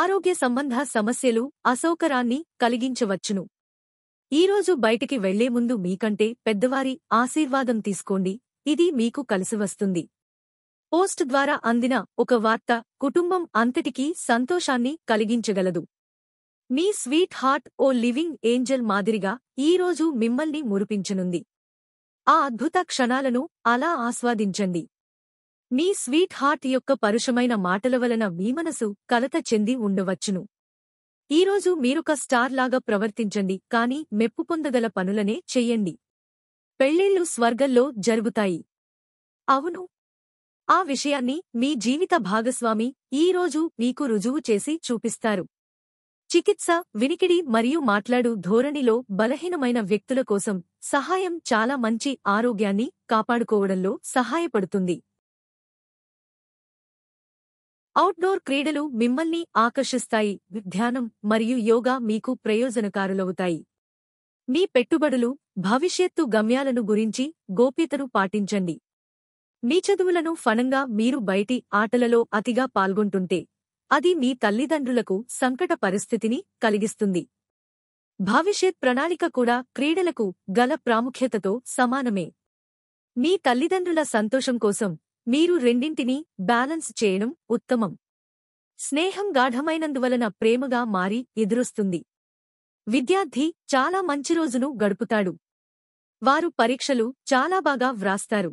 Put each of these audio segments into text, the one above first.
ఆరోగ్య సంబంధ సమస్యలు అసౌకరాన్ని కలిగించవచ్చును ఈరోజు బయటికి వెళ్లే ముందు మీకంటే పెద్దవారి ఆశీర్వాదం తీసుకోండి ఇది మీకు కలిసివస్తుంది పోస్ట్ ద్వారా అందిన ఒక వార్త కుటుంబం అంతటికీ సంతోషాన్ని కలిగించగలదు మీ స్వీట్ హార్ట్ ఓ లివింగ్ ఏంజల్ మాదిరిగా ఈరోజు మిమ్మల్ని మురిపించనుంది ఆ అద్భుత క్షణాలను అలా ఆస్వాదించండి మీ స్వీట్ హార్ట్ యొక్క పరుషమైన మాటల వలన మీ మనసు కలత చెంది ఉండవచ్చును ఈరోజు మీరొక స్టార్లాగా ప్రవర్తించండి కాని మెప్పు పొందగల పనులనే చెయ్యండి పెళ్లిళ్లు స్వర్గంలో జరుగుతాయి అవును ఆ విషయాన్ని మీ జీవిత భాగస్వామి ఈరోజు మీకు రుజువు చేసి చూపిస్తారు చికిత్స వినికిడి మరియు మాట్లాడు ధోరణిలో బలహీనమైన వ్యక్తుల కోసం సహాయం చాలా మంచి ఆరోగ్యాన్ని కాపాడుకోవడంలో సహాయపడుతుంది అవుట్డోర్ క్రీడలు మిమ్మల్ని ఆకర్షిస్తాయి ధ్యానం మరియు యోగా మీకు ప్రయోజనకారులవుతాయి మీ పెట్టుబడులు భవిష్యత్తు గమ్యాలను గురించి గోప్యతను పాటించండి మీ చదువులను ఫణంగా మీరు బయటి ఆటలలో అతిగా పాల్గొంటుంటే అది మీ తల్లిదండ్రులకు సంకట పరిస్థితిని కలిగిస్తుంది భవిష్యత్ ప్రణాళిక కూడా క్రీడలకు గల ప్రాముఖ్యతతో సమానమే మీ తల్లిదండ్రుల సంతోషం కోసం మీరు రెండింటినీ బ్యాలెన్స్ చేయడం ఉత్తమం స్నేహం గాఢమైనందువలన ప్రేమగా మారి ఎదురొస్తుంది విద్యార్థి చాలా మంచి రోజును గడుపుతాడు వారు పరీక్షలు చాలా బాగా వ్రాస్తారు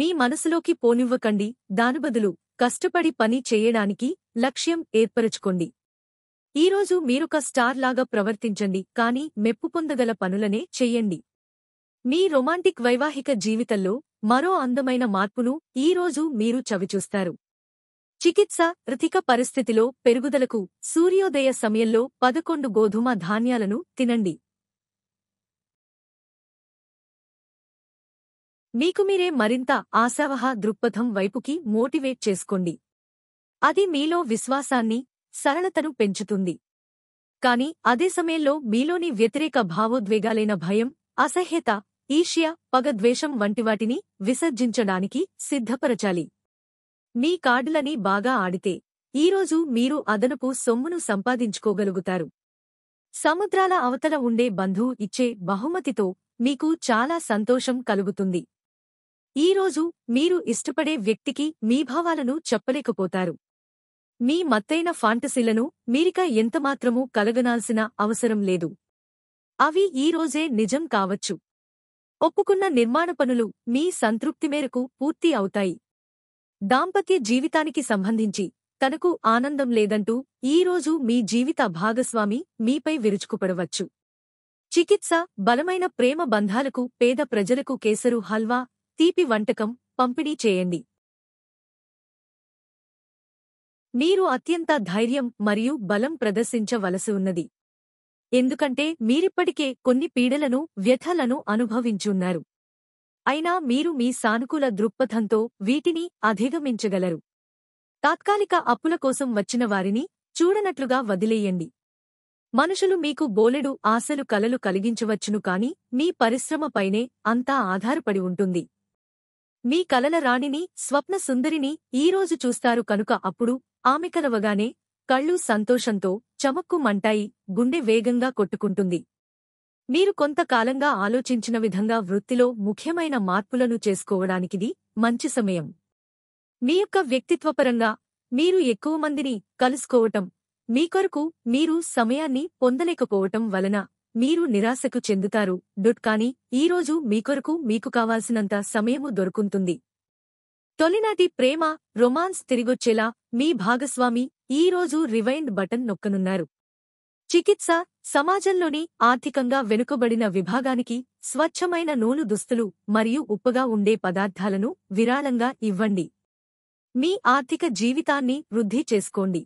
మీ మనసులోకి పోనివ్వకండి దానిబదులు కష్టపడి పని చేయడానికి లక్ష్యం ఏర్పరచుకోండి ఈరోజు మీరొక స్టార్ లాగా ప్రవర్తించండి కానీ మెప్పు పొందగల పనులనే చెయ్యండి మీ రొమాంటిక్ వైవాహిక జీవితంలో మరో అందమైన మార్పును ఈరోజు మీరు చవిచూస్తారు చికిత్స రుతిక పరిస్థితిలో పెరుగుదలకు సూర్యోదయ సమయంలో పదకొండు గోధుమ ధాన్యాలను తినండి మీకు మీరే మరింత ఆశావహ దృక్పథం వైపుకి మోటివేట్ చేసుకోండి అది మీలో విశ్వాసాన్ని సరళతను పెంచుతుంది కాని అదే సమయంలో మీలోని వ్యతిరేక భావోద్వేగాలైన భయం అసహ్యత ఈష్య పగద్వేషం వంటివాటిని విసర్జించడానికి సిద్ధపరచాలి మీ కార్డులని బాగా ఆడితే ఈరోజు మీరు అదనపు సొమ్మును సంపాదించుకోగలుగుతారు సముద్రాల అవతల ఉండే బంధువు ఇచ్చే బహుమతితో మీకు చాలా సంతోషం కలుగుతుంది ఈరోజు మీరు ఇష్టపడే వ్యక్తికి మీ భావాలను చెప్పలేకపోతారు మీ మత్తైన ఫాంటసీలను మీరిక ఎంతమాత్రమూ కలగనాల్సిన అవసరం లేదు అవి ఈరోజే నిజం కావచ్చు ఒప్పుకున్న నిర్మాణ పనులు మీ సంతృప్తి మేరకు పూర్తి అవుతాయి దాంపత్య జీవితానికి సంబంధించి తనకు ఆనందం లేదంటూ ఈరోజు మీ జీవిత భాగస్వామి మీపై విరుచుకుపడవచ్చు చికిత్స బలమైన ప్రేమ బంధాలకు పేద ప్రజలకు కేసరు హల్వా తీపి వంటకం పంపిణీ చేయండి మీరు అత్యంత ధైర్యం మరియు బలం ప్రదర్శించవలసి ఉన్నది ఎందుకంటే మీరిప్పటికే కొన్ని పీడలను వ్యథలను అనుభవించున్నారు అయినా మీరు మీ సానుకూల దృక్పథంతో వీటిని అధిగమించగలరు తాత్కాలిక అప్పుల కోసం వచ్చిన వారిని చూడనట్లుగా వదిలేయండి మనుషులు మీకు బోలెడు ఆశలు కలలు కలిగించవచ్చును కాని మీ పరిశ్రమపైనే అంతా ఆధారపడి ఉంటుంది మీ కలల రాణిని స్వప్న సుందరిని ఈరోజు చూస్తారు కనుక అప్పుడు ఆమె కలవగానే కళ్ళు సంతోషంతో చమక్కుమంటాయి గుండె వేగంగా కొట్టుకుంటుంది మీరు కొంతకాలంగా ఆలోచించిన విధంగా వృత్తిలో ముఖ్యమైన మార్పులను చేసుకోవడానికిది మంచి సమయం మీ యొక్క వ్యక్తిత్వపరంగా మీరు ఎక్కువ మందిని కలుసుకోవటం మీ కొరకు మీరు సమయాన్ని పొందలేకపోవటం వలన మీరు నిరాశకు చెందుతారు డుట్ కానీ ఈరోజు కొరకు మీకు కావాల్సినంత సమయము దొరుకుంటుంది తొలినాటి ప్రేమ రొమాన్స్ తిరిగొచ్చేలా మీ భాగస్వామి ఈరోజు రివైండ్ బటన్ నొక్కనున్నారు చికిత్స సమాజంలోని ఆర్థికంగా వెనుకబడిన విభాగానికి స్వచ్ఛమైన నూలు దుస్తులు మరియు ఉప్పగా ఉండే పదార్థాలను విరాళంగా ఇవ్వండి మీ ఆర్థిక జీవితాన్ని వృద్ధి చేసుకోండి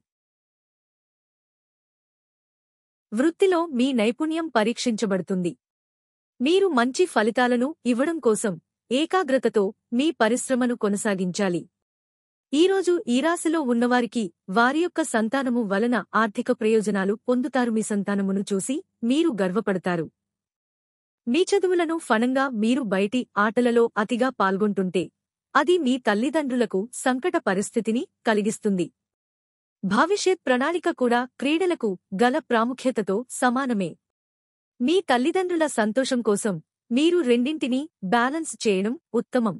వృత్తిలో మీ నైపుణ్యం పరీక్షించబడుతుంది మీరు మంచి ఫలితాలను ఇవ్వడం కోసం ఏకాగ్రతతో మీ పరిశ్రమను కొనసాగించాలి ఈరోజు ఈ రాశిలో ఉన్నవారికి వారి యొక్క సంతానము వలన ఆర్థిక ప్రయోజనాలు పొందుతారు మీ సంతానమును చూసి మీరు గర్వపడతారు మీ చదువులను ఫణంగా మీరు బయటి ఆటలలో అతిగా పాల్గొంటుంటే అది మీ తల్లిదండ్రులకు సంకట పరిస్థితిని కలిగిస్తుంది భవిష్యత్ ప్రణాళిక కూడా క్రీడలకు గల ప్రాముఖ్యతతో సమానమే మీ తల్లిదండ్రుల సంతోషం కోసం మీరు రెండింటినీ బ్యాలెన్స్ చేయడం ఉత్తమం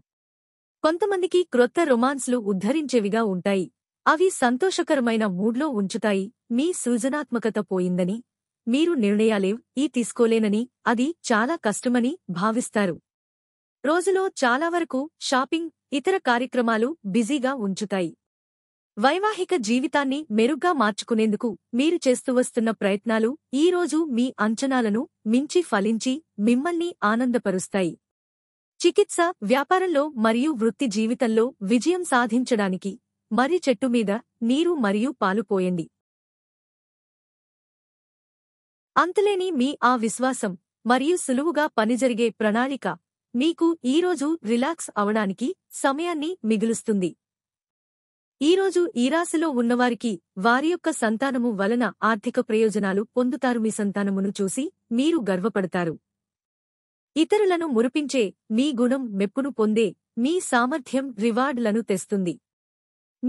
కొంతమందికి క్రొత్త రొమాన్స్లు ఉద్ధరించేవిగా ఉంటాయి అవి సంతోషకరమైన మూడ్లో ఉంచుతాయి మీ సృజనాత్మకత పోయిందని మీరు నిర్ణయాలేవ్ ఈ తీసుకోలేనని అది చాలా కష్టమని భావిస్తారు రోజులో చాలా వరకు షాపింగ్ ఇతర కార్యక్రమాలు బిజీగా ఉంచుతాయి వైవాహిక జీవితాన్ని మెరుగ్గా మార్చుకునేందుకు మీరు చేస్తూ వస్తున్న ప్రయత్నాలు ఈరోజు మీ అంచనాలను మించి ఫలించి మిమ్మల్ని ఆనందపరుస్తాయి చికిత్స వ్యాపారంలో మరియు వృత్తి జీవితంలో విజయం సాధించడానికి మరి చెట్టు మీద నీరు మరియు పాలు పోయండి అంతులేని మీ ఆ విశ్వాసం మరియు సులువుగా పనిజరిగే ప్రణాళిక మీకు ఈరోజు రిలాక్స్ అవడానికి సమయాన్ని మిగులుస్తుంది ఈరోజు ఈ రాశిలో ఉన్నవారికి వారి యొక్క సంతానము వలన ఆర్థిక ప్రయోజనాలు పొందుతారు మీ సంతానమును చూసి మీరు గర్వపడతారు ఇతరులను మురిపించే మీ గుణం మెప్పును పొందే మీ సామర్థ్యం రివార్డ్లను తెస్తుంది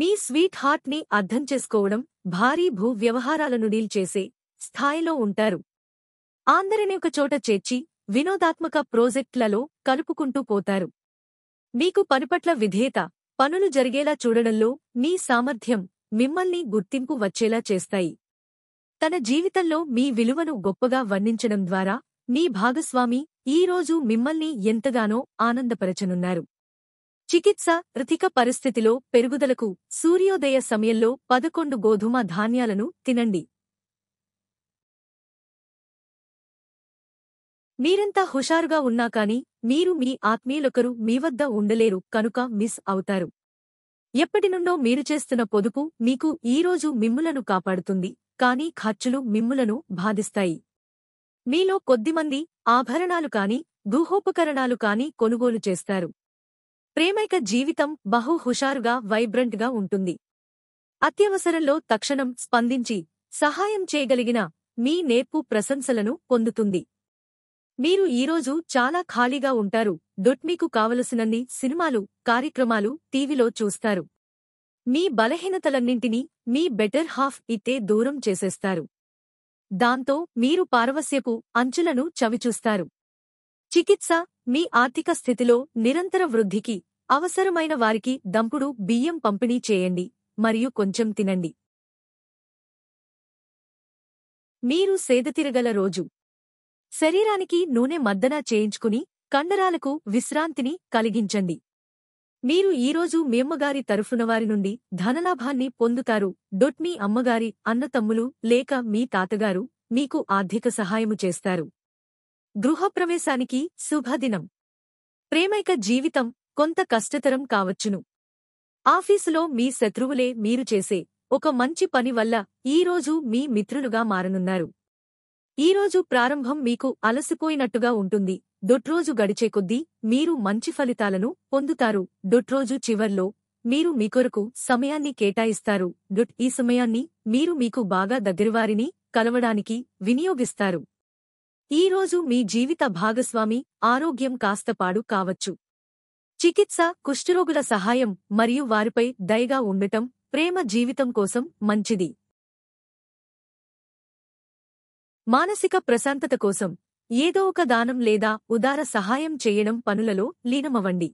మీ స్వీట్ హార్ట్ని అర్థం చేసుకోవడం భారీ భూ వ్యవహారాలను డీల్ చేసే స్థాయిలో ఉంటారు ఆందరిని చోట చేర్చి వినోదాత్మక ప్రోజెక్టులలో కలుపుకుంటూ పోతారు మీకు పనిపట్ల విధేయత పనులు జరిగేలా చూడడంలో మీ సామర్థ్యం మిమ్మల్ని గుర్తింపు వచ్చేలా చేస్తాయి తన జీవితంలో మీ విలువను గొప్పగా వర్ణించడం ద్వారా మీ భాగస్వామి ఈరోజు మిమ్మల్ని ఎంతగానో ఆనందపరచనున్నారు చికిత్స రితిక పరిస్థితిలో పెరుగుదలకు సూర్యోదయ సమయంలో పదకొండు గోధుమ ధాన్యాలను తినండి మీరంతా హుషారుగా ఉన్నా కాని మీరు మీ ఆత్మీయులొకరు మీ వద్ద ఉండలేరు కనుక మిస్ అవుతారు ఎప్పటినుండో మీరు చేస్తున్న పొదుపు మీకు ఈరోజు మిమ్ములను కాపాడుతుంది కానీ ఖర్చులు మిమ్ములను బాధిస్తాయి మీలో కొద్దిమంది ఆభరణాలు కాని గృహోపకరణాలు కాని కొనుగోలు చేస్తారు ప్రేమైక జీవితం బహు హుషారుగా వైబ్రంట్గా ఉంటుంది అత్యవసరంలో తక్షణం స్పందించి సహాయం చేయగలిగిన మీ నేర్పు ప్రశంసలను పొందుతుంది మీరు ఈరోజు చాలా ఖాళీగా ఉంటారు డొట్ మీకు కావలసినన్ని సినిమాలు కార్యక్రమాలు టీవీలో చూస్తారు మీ బలహీనతలన్నింటినీ మీ బెటర్ హాఫ్ ఇట్టే దూరం చేసేస్తారు దాంతో మీరు పారవస్యపు అంచులను చవిచూస్తారు చికిత్స మీ ఆర్థిక స్థితిలో నిరంతర వృద్ధికి అవసరమైన వారికి దంపుడు బియ్యం పంపిణీ చేయండి మరియు కొంచెం తినండి మీరు సేదతిరగల రోజు శరీరానికి నూనె మద్దన చేయించుకుని కండరాలకు విశ్రాంతిని కలిగించండి మీరు ఈరోజు మేమ్మగారి తరఫునవారి నుండి ధనలాభాన్ని పొందుతారు డొట్ మీ అమ్మగారి అన్నతమ్ములు లేక మీ తాతగారు మీకు ఆర్థిక సహాయము చేస్తారు గృహప్రవేశానికి శుభదినం ప్రేమైక జీవితం కొంత కష్టతరం కావచ్చును ఆఫీసులో మీ శత్రువులే మీరు చేసే ఒక మంచి పని వల్ల ఈరోజు మీ మిత్రులుగా మారనున్నారు ఈరోజు ప్రారంభం మీకు అలసిపోయినట్టుగా ఉంటుంది దొట్రోజు గడిచే కొద్దీ మీరు మంచి ఫలితాలను పొందుతారు దొట్రోజు చివర్లో మీరు మీ కొరకు సమయాన్ని కేటాయిస్తారు డుట్ ఈ సమయాన్ని మీరు మీకు బాగా దగ్గరివారిని కలవడానికి వినియోగిస్తారు ఈరోజు మీ జీవిత భాగస్వామి ఆరోగ్యం కాస్త పాడు కావచ్చు చికిత్స కుష్ఠరోగుల సహాయం మరియు వారిపై దయగా ఉండటం ప్రేమ జీవితం కోసం మంచిది మానసిక ప్రశాంతత కోసం ఏదో ఒక దానం లేదా ఉదార సహాయం చేయడం పనులలో లీనమవ్వండి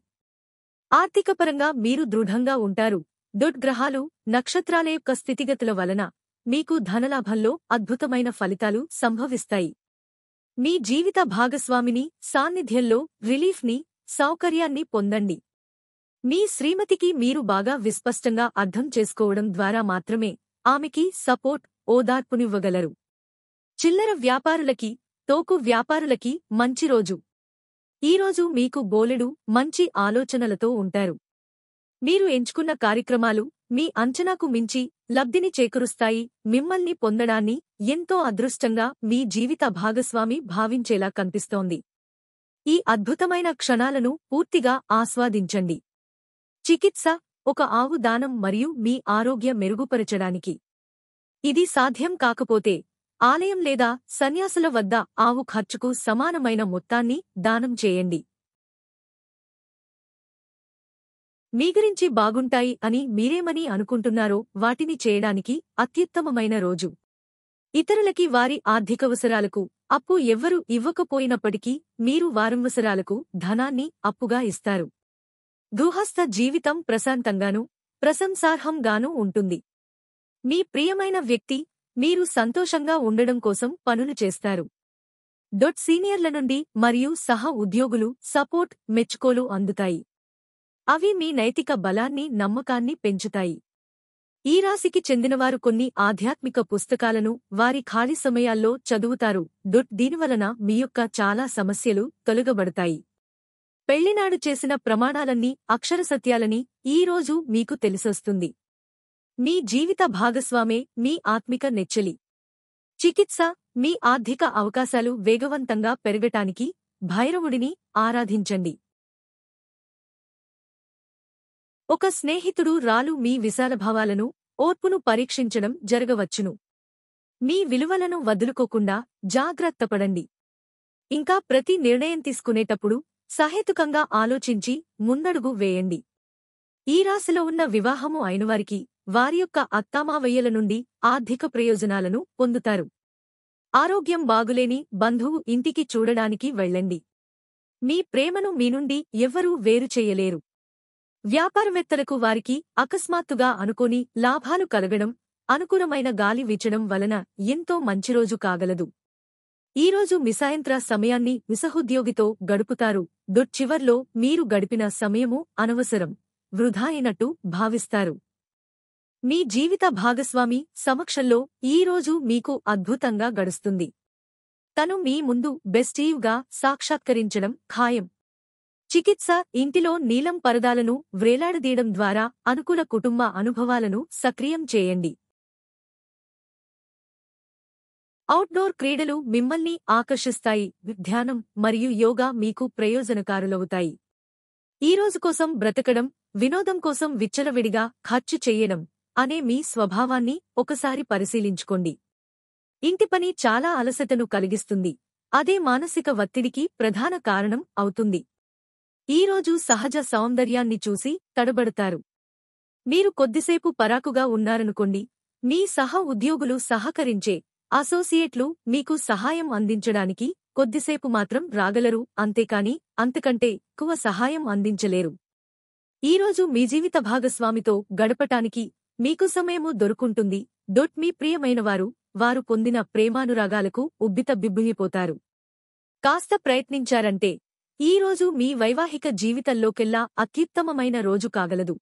ఆర్థికపరంగా మీరు దృఢంగా ఉంటారు దుడ్గ్రహాలు నక్షత్రాల యొక్క స్థితిగతుల వలన మీకు ధనలాభంలో అద్భుతమైన ఫలితాలు సంభవిస్తాయి మీ జీవిత భాగస్వామిని సాన్నిధ్యంలో రిలీఫ్ని సౌకర్యాన్ని పొందండి మీ శ్రీమతికి మీరు బాగా విస్పష్టంగా అర్థం చేసుకోవడం ద్వారా మాత్రమే ఆమెకి సపోర్ట్ ఓదార్పునివ్వగలరు చిల్లర వ్యాపారులకి తోకు వ్యాపారులకి మంచి రోజు ఈరోజు మీకు బోలెడు మంచి ఆలోచనలతో ఉంటారు మీరు ఎంచుకున్న కార్యక్రమాలు మీ అంచనాకు మించి లబ్ధిని చేకరుస్తాయి మిమ్మల్ని పొందడాన్ని ఎంతో అదృష్టంగా మీ జీవిత భాగస్వామి భావించేలా కనిపిస్తోంది ఈ అద్భుతమైన క్షణాలను పూర్తిగా ఆస్వాదించండి చికిత్స ఒక ఆవుదానం మరియు మీ ఆరోగ్య మెరుగుపరచడానికి ఇది సాధ్యం కాకపోతే ఆలయం లేదా సన్యాసుల వద్ద ఆవు ఖర్చుకు సమానమైన మొత్తాన్ని దానం చేయండి మీగరించి బాగుంటాయి అని మీరేమని అనుకుంటున్నారో వాటిని చేయడానికి అత్యుత్తమమైన రోజు ఇతరులకి వారి ఆర్థికవసరాలకు అప్పు ఎవ్వరూ ఇవ్వకపోయినప్పటికీ మీరు వారంవసరాలకు ధనాన్ని అప్పుగా ఇస్తారు గృహస్థ జీవితం ప్రశాంతంగానూ ప్రశంసార్హంగానూ ఉంటుంది మీ ప్రియమైన వ్యక్తి మీరు సంతోషంగా ఉండడం కోసం పనులు చేస్తారు డొట్ సీనియర్ల నుండి మరియు సహ ఉద్యోగులు సపోర్ట్ మెచ్చుకోలు అందుతాయి అవి మీ నైతిక బలాన్ని నమ్మకాన్ని పెంచుతాయి ఈ రాశికి చెందినవారు కొన్ని ఆధ్యాత్మిక పుస్తకాలను వారి ఖాళీ సమయాల్లో చదువుతారు డొట్ దీనివలన మీ యొక్క చాలా సమస్యలు తొలగబడతాయి పెళ్లినాడు చేసిన ప్రమాణాలన్నీ అక్షరసత్యాలని ఈరోజు మీకు తెలిసొస్తుంది మీ జీవిత భాగస్వామే మీ ఆత్మిక నెచ్చలి చికిత్స మీ ఆర్థిక అవకాశాలు వేగవంతంగా పెరగటానికి భైరవుడిని ఆరాధించండి ఒక స్నేహితుడు రాలు మీ విశాలభావాలను ఓర్పును పరీక్షించడం జరగవచ్చును మీ విలువలను వదులుకోకుండా జాగ్రత్తపడండి ఇంకా ప్రతి నిర్ణయం తీసుకునేటప్పుడు సహేతుకంగా ఆలోచించి ముందడుగు వేయండి ఈ రాశిలో ఉన్న వివాహము అయినవారికి వారి యొక్క అత్తామావయ్యల నుండి ఆర్థిక ప్రయోజనాలను పొందుతారు ఆరోగ్యం బాగులేని బంధువు ఇంటికి చూడడానికి వెళ్ళండి మీ ప్రేమను మీ నుండి ఎవ్వరూ వేరు చేయలేరు వ్యాపారవేత్తలకు వారికి అకస్మాత్తుగా అనుకోని లాభాలు కలగడం అనుకూలమైన గాలి వీచడం వలన ఎంతో మంచిరోజు కాగలదు ఈరోజు మిసాయంత్ర సమయాన్ని మిసహుద్యోగితో గడుపుతారు దొడ్చివర్లో మీరు గడిపిన సమయము అనవసరం వృధా అయినట్టు భావిస్తారు మీ జీవిత భాగస్వామి సమక్షంలో ఈరోజు మీకు అద్భుతంగా గడుస్తుంది తను మీ ముందు బెస్టీవ్గా సాక్షాత్కరించడం ఖాయం చికిత్స ఇంటిలో నీలం పరదాలను వ్రేలాడదీయడం ద్వారా అనుకూల కుటుంబ అనుభవాలను సక్రియం చేయండి అవుట్డోర్ క్రీడలు మిమ్మల్ని ఆకర్షిస్తాయి ధ్యానం మరియు యోగా మీకు ప్రయోజనకారులవుతాయి ఈరోజు కోసం బ్రతకడం వినోదం కోసం విచ్చలవిడిగా ఖర్చు చేయడం అనే మీ స్వభావాన్ని ఒకసారి పరిశీలించుకోండి ఇంటి పని చాలా అలసతను కలిగిస్తుంది అదే మానసిక ఒత్తిడికి ప్రధాన కారణం అవుతుంది ఈరోజు సహజ సౌందర్యాన్ని చూసి తడబడతారు మీరు కొద్దిసేపు పరాకుగా ఉన్నారనుకోండి మీ సహ ఉద్యోగులు సహకరించే అసోసియేట్లు మీకు సహాయం అందించడానికి కొద్దిసేపు మాత్రం రాగలరు అంతేకాని అంతకంటే ఎక్కువ సహాయం అందించలేరు ఈరోజు మీ జీవిత భాగస్వామితో గడపటానికి మీకు సమయము దొరుకుంటుంది డొట్ మీ ప్రియమైనవారు వారు పొందిన ప్రేమానురాగాలకు ఉబ్బిత బిబ్బుయిపోతారు కాస్త ప్రయత్నించారంటే ఈ రోజు మీ వైవాహిక జీవితంలోకెల్లా అత్యుత్తమమైన రోజు కాగలదు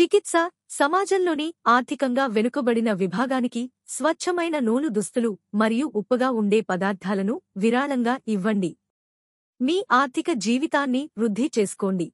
చికిత్స సమాజంలోని ఆర్థికంగా వెనుకబడిన విభాగానికి స్వచ్ఛమైన నూలు దుస్తులు మరియు ఉప్పగా ఉండే పదార్థాలను విరాళంగా ఇవ్వండి మీ ఆర్థిక జీవితాన్ని వృద్ధి చేసుకోండి